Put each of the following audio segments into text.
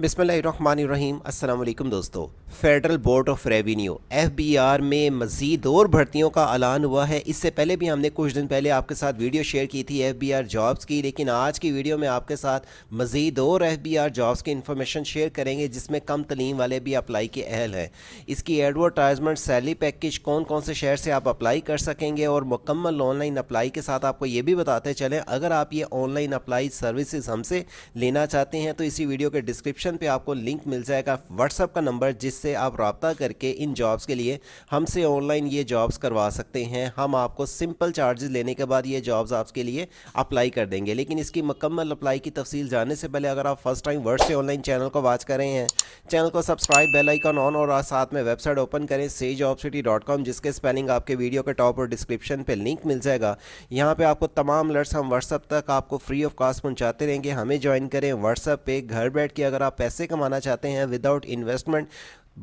बिसमीम अल्लाम दोस्तों federal board of revenue FBR में मज़ीद और भर्तियों का ऐलान हुआ है इससे पहले भी हमने कुछ दिन पहले आपके साथ वीडियो शेयर की थी एफबीआर जॉब्स की लेकिन आज की वीडियो में आपके साथ मज़ीद और एफबीआर जॉब्स की इन्फॉर्मेशन शेयर करेंगे जिसमें कम तलीम वाले भी अप्लाई के अहल हैं इसकी एडवर्टाइजमेंट सैलरी पैकेज कौन कौन से शहर से आप अप्लाई कर सकेंगे और मुकम्मल ऑनलाइन अप्लाई के साथ आपको ये भी बताते चलें अगर आप ये ऑनलाइन अप्लाई सर्विसज़ हमसे लेना चाहते हैं तो इसी वीडियो के डिस्क्रिप्शन डिस्क्रिप्शन पे आपको लिंक मिल जाएगा व्हाट्सअप का नंबर जिससे आप रबता करके इन जॉब्स के लिए हमसे ऑनलाइन ये जॉब्स करवा सकते हैं हम आपको सिंपल चार्जेस लेने के बाद ये जॉब्स आपके लिए अप्लाई कर देंगे लेकिन इसकी मकम्मल अप्लाई की तफसील जानने से पहले अगर आप फर्स्ट टाइम वर्ड से ऑनलाइन चैनल को वाच करें हैं चैनल को सब्सक्राइब बेल आइकॉन ऑन और साथ में वेबसाइट ओपन करें से जॉब सिटी डॉट कॉम जिसके स्पेलिंग आपके वीडियो के टॉप और डिस्क्रिप्शन पर लिंक मिल जाएगा यहाँ पर आपको तमाम लर्ट्स हम व्हाट्सअप तक आपको फ्री ऑफ कास्ट पहुँचाते रहेंगे हमें ज्वाइन करें व्हाट्सअप पे घर बैठ के अगर आप पैसे कमाना चाहते हैं विदाउट इन्वेस्टमेंट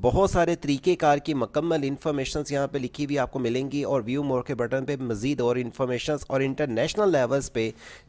बहुत सारे तरीक़ेकार की मकम्मल इन्फॉर्मेशंस यहाँ पे लिखी हुई आपको मिलेंगी और व्यू मोर के बटन पे मज़ीद और इन्फॉर्मेशंस और इंटरनेशनल लेवल्स पे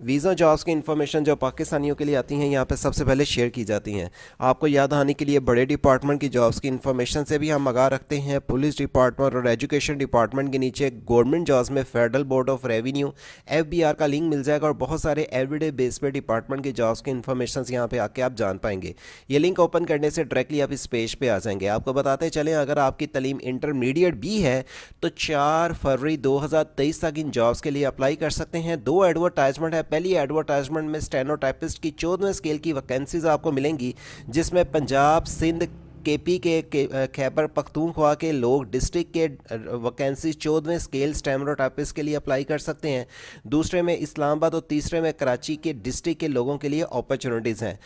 वीज़ा जॉब्स की इन्फॉर्मेशन जो पाकिस्तानियों के लिए आती हैं यहाँ पे सबसे पहले शेयर की जाती हैं आपको याद आने के लिए बड़े डिपार्टमेंट की जॉब्स की इन्फॉर्मेशन से भी हम आगा रखते हैं पुलिस डिपार्टमेंट और एजुकेशन डिपार्टमेंट के नीचे गवर्नमेंट जॉब्स में federal board of revenue F का लिंक मिल जाएगा और बहुत सारे एवरीडे बेस पर डिपार्टमेंट की जॉब्स की इन्फॉर्मेशन यहाँ पर आके आप जान पाएंगे ये लिंक ओपन करने से डायरेक्टली आप इस पेज पर आ जाएंगे आपको बताते चलें अगर आपकी तलीम इंटरमीडिएट भी है तो चार फरवरी 2023 तक इन जॉब्स के लिए अप्लाई कर सकते हैं दो एडवर्टाइजमेंट है पहली एडवर्टाइजमेंट में स्टेनोटाइपिस्ट की चौदह स्केल की वैकेंसीज आपको मिलेंगी जिसमें पंजाब सिंध केपी के, के खैबर पख्तूनख्वा के लोग डिस्ट्रिक्ट के वैकेंसी चौदहवें स्केल स्टेमरोटापिस के लिए अप्लाई कर सकते हैं दूसरे में इस्लामाबाद और तीसरे में कराची के डिस्ट्रिक्ट के लोगों के लिए अपॉर्चुनिटीज़ हैं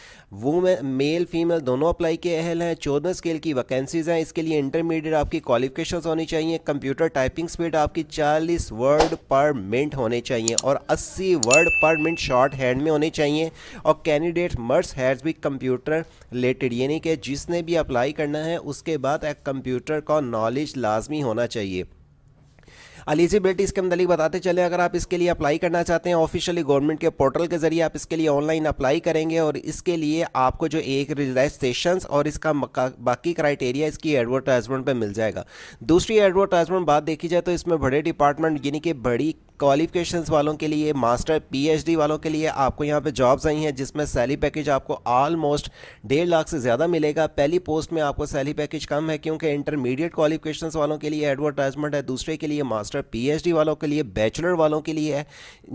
वो में मेल फीमेल दोनों अप्लाई के अहल हैं चौदह स्केल की वैकेंसीज़ हैं इसके लिए इंटरमीडिएट आपकी क्वालिफिकेशन होनी चाहिए कंप्यूटर टाइपिंग स्पीड आपकी चालीस वर्ड पर मिनट होने चाहिए और अस्सी वर्ड पर मिनट शॉर्ट हैंड में होने चाहिए और कैंडिडेट मर्स हैज भी कंप्यूटर रिलेटेड यानी कि जिसने भी अप्लाई अप्लाई करना है उसके बाद एक कंप्यूटर का नॉलेज लाजमी होना चाहिए एलिजिबिलिटी इसके मतलब बताते चले अगर आप इसके लिए अप्लाई करना चाहते हैं ऑफिशियली गवर्नमेंट के पोर्टल के जरिए आप इसके लिए ऑनलाइन अप्लाई करेंगे और इसके लिए आपको जो एक रजिस्ट्रेशन और इसका बाकी क्राइटेरिया इसकी एडवर्टाइजमेंट पे मिल जाएगा दूसरी एडवर्टाइजमेंट बात देखी जाए तो इसमें बड़े डिपार्टमेंट यानी कि बड़ी क्वालिफिकेशंस वालों के लिए मास्टर पीएचडी वालों के लिए आपको यहाँ पे जॉब्स आई हैं जिसमें सैलरी पैकेज आपको ऑलमोस्ट डेढ़ लाख से ज़्यादा मिलेगा पहली पोस्ट में आपको सैलरी पैकेज कम है क्योंकि इंटरमीडिएट क्वालिफिकेशंस वालों के लिए एडवर्टाइजमेंट है दूसरे के लिए मास्टर पी वालों के लिए बैचलर वालों के लिए है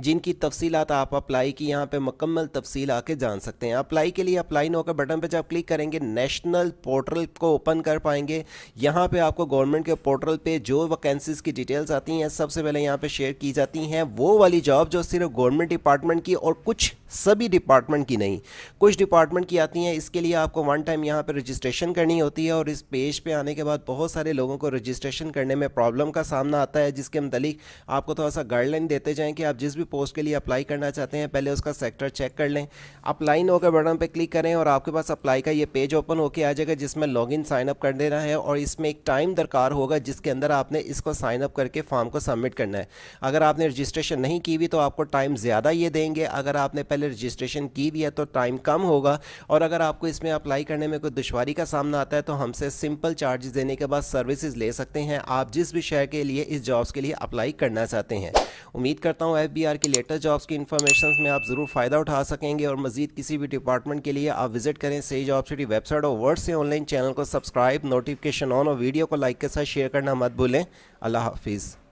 जिनकी तफसीलात आप अप्लाई की यहाँ पर मुकम्मल तफसील आके जान सकते हैं अप्लाई के लिए अप्लाई नो का बटन पर जब क्लिक करेंगे नेशनल पोर्टल को ओपन कर पाएंगे यहाँ पर आपको गवर्नमेंट के पोर्टल पर जो वैकेंसीज की डिटेल्स आती हैं सबसे पहले यहाँ पर शेयर की जाती जाती हैं वो वाली जॉब जो सिर्फ गवर्नमेंट डिपार्टमेंट की और कुछ सभी डिपार्टमेंट की नहीं कुछ डिपार्टमेंट की आती हैं इसके लिए आपको वन टाइम यहाँ पर रजिस्ट्रेशन करनी होती है और इस पेज पे आने के बाद बहुत सारे लोगों को रजिस्ट्रेशन करने में प्रॉब्लम का सामना आता है जिसके मतलब आपको थोड़ा सा गाइडलाइन देते जाएँ कि आप जिस भी पोस्ट के लिए अप्लाई करना चाहते हैं पहले उसका सेक्टर चेक कर लें अप्लाई नो के बटन पर क्लिक करें और आपके पास अप्लाई का ये पेज ओपन होकर आ जाएगा जिसमें लॉग इन साइन अप कर देना है और इसमें एक टाइम दरकार होगा जिसके अंदर आपने इसको साइन अप करके फॉर्म को सबमिट करना है अगर आपने आपने रजिस्ट्रेशन नहीं की हुई तो आपको टाइम ज़्यादा ये देंगे अगर आपने पहले रजिस्ट्रेशन की हुई है तो टाइम कम होगा और अगर आपको इसमें अप्लाई करने में कोई दुशारी का सामना आता है तो हमसे सिंपल चार्जेस देने के बाद सर्विसेज ले सकते हैं आप जिस भी शहर के लिए इस जॉब्स के लिए अप्लाई करना चाहते हैं उम्मीद करता हूँ एफ की लेटेस्ट जॉब्स की इन्फॉर्मेशन में आप ज़रूर फ़ायदा उठा सकेंगे और मजीद किसी भी डिपार्टमेंट के लिए आप विजिट करें सही जॉब सिटी वेबसाइट और वर्ड से ऑनलाइन चैनल को सब्सक्राइब नोटिफिकेशन ऑन और वीडियो को लाइक के साथ शेयर करना मत भूलें अल्लाह हाफिज़